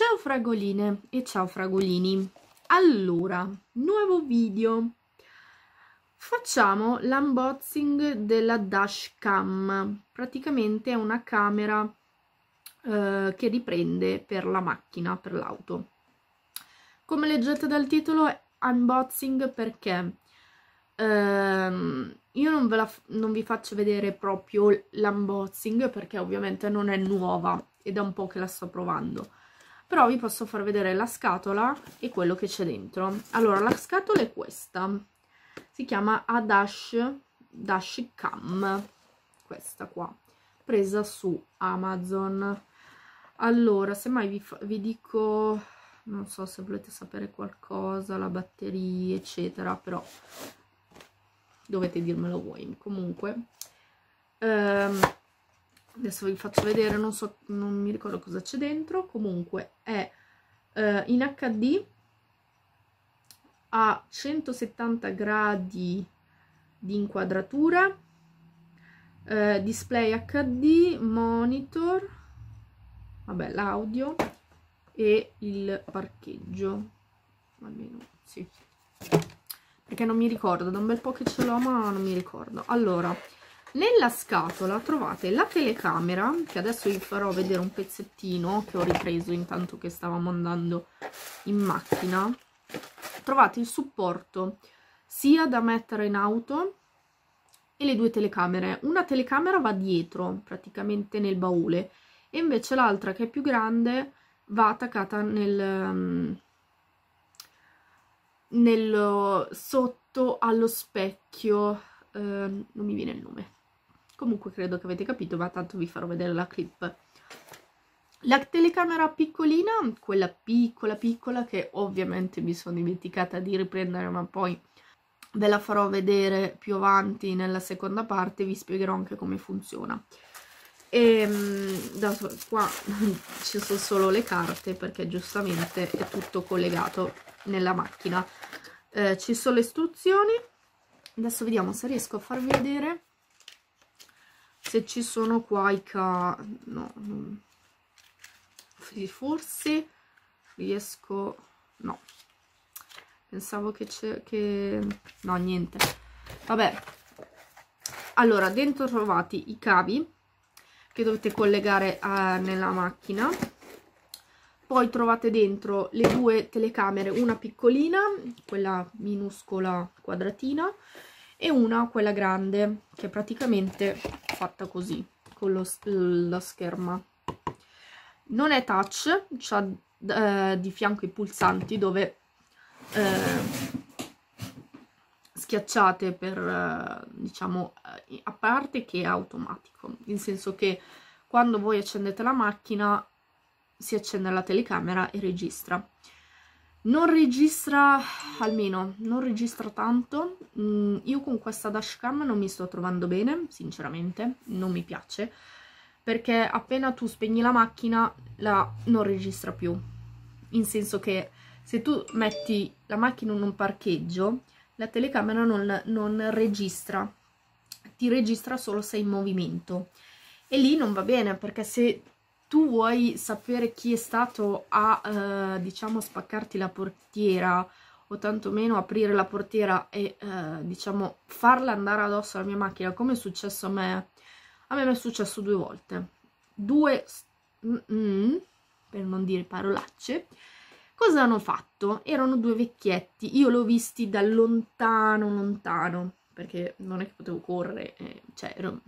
Ciao fragoline e ciao fragolini. Allora, nuovo video. Facciamo l'unboxing della dash cam. Praticamente è una camera eh, che riprende per la macchina, per l'auto. Come leggete dal titolo è unboxing perché ehm, io non, la, non vi faccio vedere proprio l'unboxing perché ovviamente non è nuova ed è un po' che la sto provando però vi posso far vedere la scatola e quello che c'è dentro allora la scatola è questa si chiama Adash Dash Cam questa qua presa su Amazon allora semmai vi, vi dico non so se volete sapere qualcosa la batteria eccetera però dovete dirmelo voi comunque ehm, adesso vi faccio vedere, non so, non mi ricordo cosa c'è dentro, comunque è eh, in HD a 170 gradi di inquadratura, eh, display HD, monitor, vabbè l'audio e il parcheggio, almeno sì, perché non mi ricordo, da un bel po' che ce l'ho ma non mi ricordo. Allora, nella scatola trovate la telecamera che adesso vi farò vedere un pezzettino che ho ripreso intanto che stavamo andando in macchina trovate il supporto sia da mettere in auto e le due telecamere una telecamera va dietro praticamente nel baule e invece l'altra che è più grande va attaccata nel, mm, nel sotto allo specchio eh, non mi viene il nome comunque credo che avete capito ma tanto vi farò vedere la clip la telecamera piccolina quella piccola piccola che ovviamente mi sono dimenticata di riprendere ma poi ve la farò vedere più avanti nella seconda parte vi spiegherò anche come funziona e ehm, da, qua ci sono solo le carte perché giustamente è tutto collegato nella macchina eh, ci sono le istruzioni adesso vediamo se riesco a farvi vedere se ci sono qua i ca... no, forse riesco... no, pensavo che c'è... che... no, niente, vabbè. Allora, dentro trovate i cavi che dovete collegare eh, nella macchina, poi trovate dentro le due telecamere, una piccolina, quella minuscola quadratina, e una quella grande che è praticamente fatta così con lo, la scherma non è touch ha eh, di fianco i pulsanti dove eh, schiacciate per eh, diciamo eh, a parte che è automatico nel senso che quando voi accendete la macchina si accende la telecamera e registra non registra, almeno non registra tanto, mm, io con questa dashcam non mi sto trovando bene, sinceramente, non mi piace, perché appena tu spegni la macchina la non registra più, in senso che se tu metti la macchina in un parcheggio, la telecamera non, non registra, ti registra solo se è in movimento. E lì non va bene perché se tu vuoi sapere chi è stato a, eh, diciamo, spaccarti la portiera o tantomeno aprire la portiera e, eh, diciamo, farla andare addosso alla mia macchina, come è successo a me, a me è successo due volte. Due, mm -mm, per non dire parolacce, cosa hanno fatto? Erano due vecchietti, io l'ho visti da lontano, lontano, perché non è che potevo correre, eh, cioè ero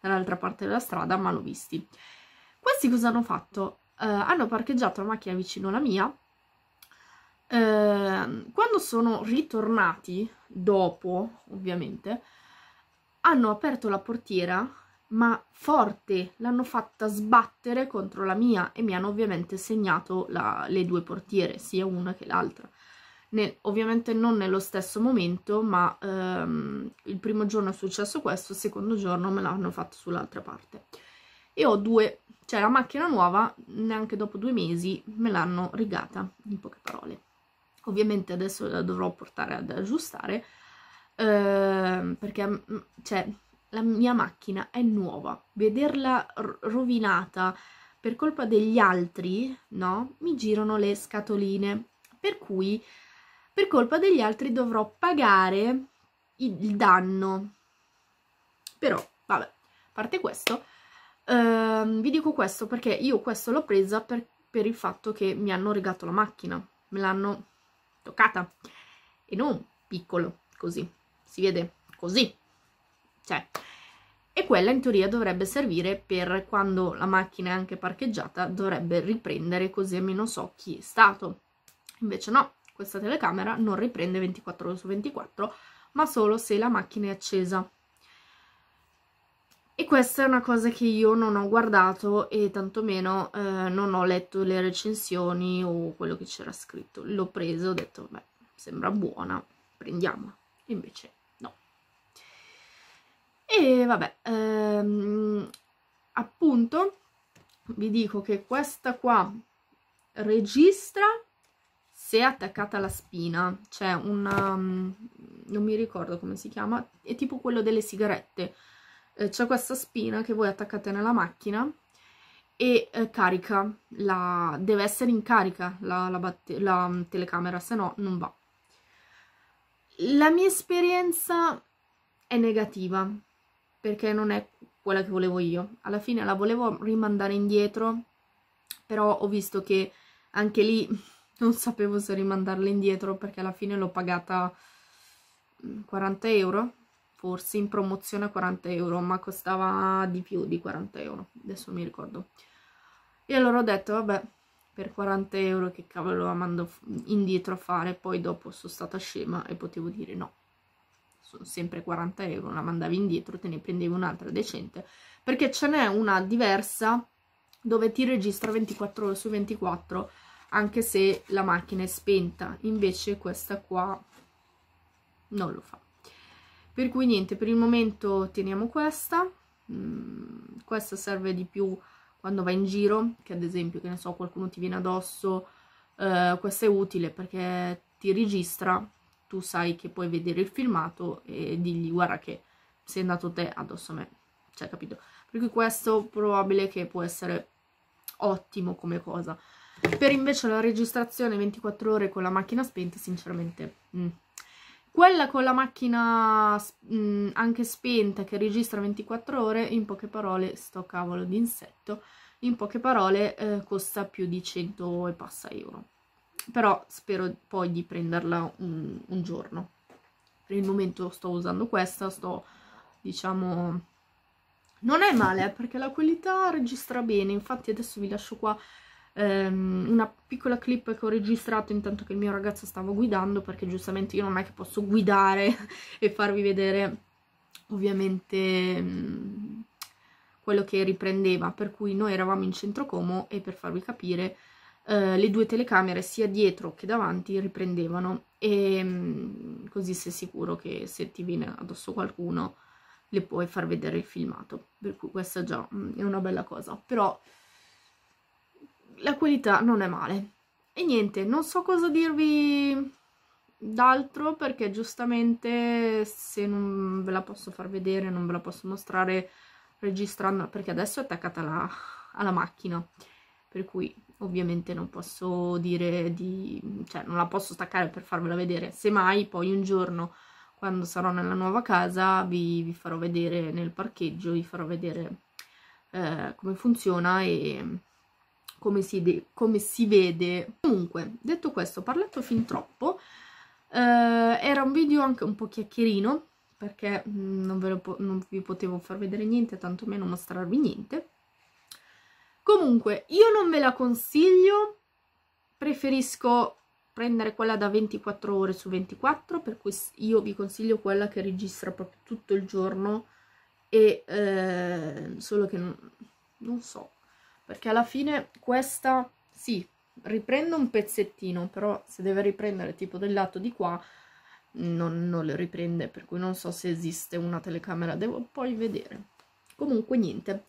dall'altra parte della strada, ma l'ho visti. Questi cosa hanno fatto? Eh, hanno parcheggiato la macchina vicino alla mia. Eh, quando sono ritornati, dopo ovviamente, hanno aperto la portiera, ma forte, l'hanno fatta sbattere contro la mia e mi hanno ovviamente segnato la, le due portiere, sia una che l'altra. Ne, ovviamente non nello stesso momento, ma ehm, il primo giorno è successo questo, il secondo giorno me l'hanno fatto sull'altra parte e ho due, cioè la macchina nuova neanche dopo due mesi me l'hanno rigata, in poche parole. Ovviamente adesso la dovrò portare ad aggiustare eh, perché mm, cioè, la mia macchina è nuova, vederla rovinata per colpa degli altri, no? Mi girano le scatoline, per cui per colpa degli altri dovrò pagare il danno. Però, vabbè, a parte questo, Ehm, vi dico questo perché io questo l'ho presa per, per, il fatto che mi hanno regalato la macchina, me l'hanno toccata e non piccolo, così, si vede così, cioè, e quella in teoria dovrebbe servire per quando la macchina è anche parcheggiata, dovrebbe riprendere così almeno so chi è stato, invece no, questa telecamera non riprende 24 ore su 24, ma solo se la macchina è accesa e questa è una cosa che io non ho guardato e tantomeno eh, non ho letto le recensioni o quello che c'era scritto. L'ho preso, ho detto, beh, sembra buona, prendiamola. Invece no. E vabbè, ehm, appunto, vi dico che questa qua registra se è attaccata alla spina. C'è una... Mm, non mi ricordo come si chiama, è tipo quello delle sigarette eh, c'è questa spina che voi attaccate nella macchina e eh, carica, la, deve essere in carica la, la, la mm, telecamera, se no non va. La mia esperienza è negativa, perché non è quella che volevo io. Alla fine la volevo rimandare indietro, però ho visto che anche lì non sapevo se rimandarla indietro perché alla fine l'ho pagata 40 mm, euro forse in promozione 40 euro, ma costava di più di 40 euro, adesso mi ricordo. E allora ho detto, vabbè, per 40 euro che cavolo la mando indietro a fare, poi dopo sono stata scema e potevo dire no. Sono sempre 40 euro, la mandavi indietro, te ne prendevi un'altra decente, perché ce n'è una diversa dove ti registra 24 ore su 24 anche se la macchina è spenta invece questa qua non lo fa per cui niente per il momento teniamo questa mm, questa serve di più quando vai in giro che ad esempio che ne so qualcuno ti viene addosso eh, questa è utile perché ti registra tu sai che puoi vedere il filmato e digli guarda che sei andato te addosso a me cioè capito per cui questo probabile che può essere ottimo come cosa per invece la registrazione 24 ore con la macchina spenta sinceramente mh mm. Quella con la macchina mh, mm, anche spenta che registra 24 ore, in poche parole, sto cavolo di insetto, in poche parole eh, costa più di 100 e passa euro. Però spero poi di prenderla un, un giorno. Per il momento sto usando questa, sto diciamo non è male eh, perché la qualità registra bene infatti adesso vi lascio qua ehm, una piccola clip che ho registrato intanto che il mio ragazzo stava guidando perché giustamente io non è che posso guidare e farvi vedere ovviamente mh, mm, quello che riprendeva per cui noi eravamo in centro Como e per farvi capire eh, le due telecamere sia dietro che davanti riprendevano e mh, mm, così sei sicuro che se ti viene addosso qualcuno le puoi far vedere il filmato per cui questa già mh, mm, è una bella cosa però la qualità non è male. E niente, non so cosa dirvi d'altro perché giustamente se non ve la posso far vedere, non ve la posso mostrare registrando, perché adesso è attaccata alla, alla macchina, per cui ovviamente non posso dire di... cioè non la posso staccare per farvela vedere, semmai poi un giorno quando sarò nella nuova casa vi, vi farò vedere nel parcheggio, vi farò vedere eh, come funziona e come si, come si vede. Comunque, detto questo, ho parlato fin troppo. Eh, era un video anche un po' chiacchierino, perché mm, non, ve lo, non vi potevo far vedere niente, tantomeno mostrarvi niente. Comunque, io non ve la consiglio, preferisco prendere quella da 24 ore su 24, per cui io vi consiglio quella che registra proprio tutto il giorno e eh, solo che non, non so, perché alla fine questa, sì, riprende un pezzettino, però se deve riprendere tipo del lato di qua, non, non le riprende, per cui non so se esiste una telecamera, devo poi vedere. Comunque niente.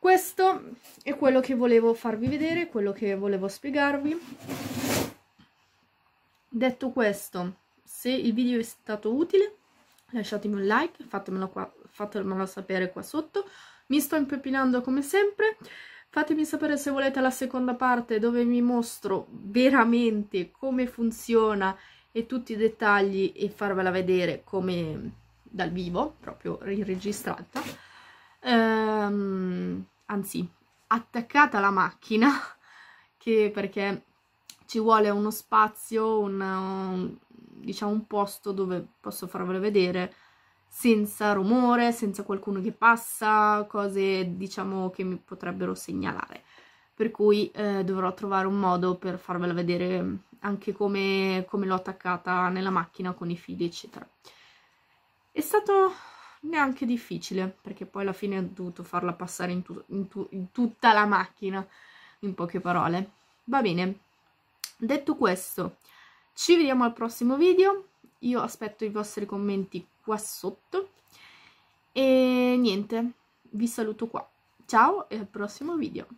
Questo è quello che volevo farvi vedere, quello che volevo spiegarvi. Detto questo, se il video è stato utile, lasciatemi un like, fatemelo, qua, fatemelo sapere qua sotto, mi sto impepinando come sempre fatemi sapere se volete la seconda parte dove vi mostro veramente come funziona e tutti i dettagli e farvela vedere come dal vivo, proprio riregistrata, ehm, anzi attaccata alla macchina, che perché ci vuole uno spazio, un, un, diciamo un posto dove posso farvelo vedere senza rumore, senza qualcuno che passa, cose diciamo che mi potrebbero segnalare. Per cui eh, dovrò trovare un modo per farvela vedere anche come, come l'ho attaccata nella macchina con i fili, eccetera. È stato neanche difficile, perché poi alla fine ho dovuto farla passare in, tu, in, tu, in tutta la macchina, in poche parole. Va bene, detto questo, ci vediamo al prossimo video. Io aspetto i vostri commenti qua sotto e niente vi saluto qua ciao e al prossimo video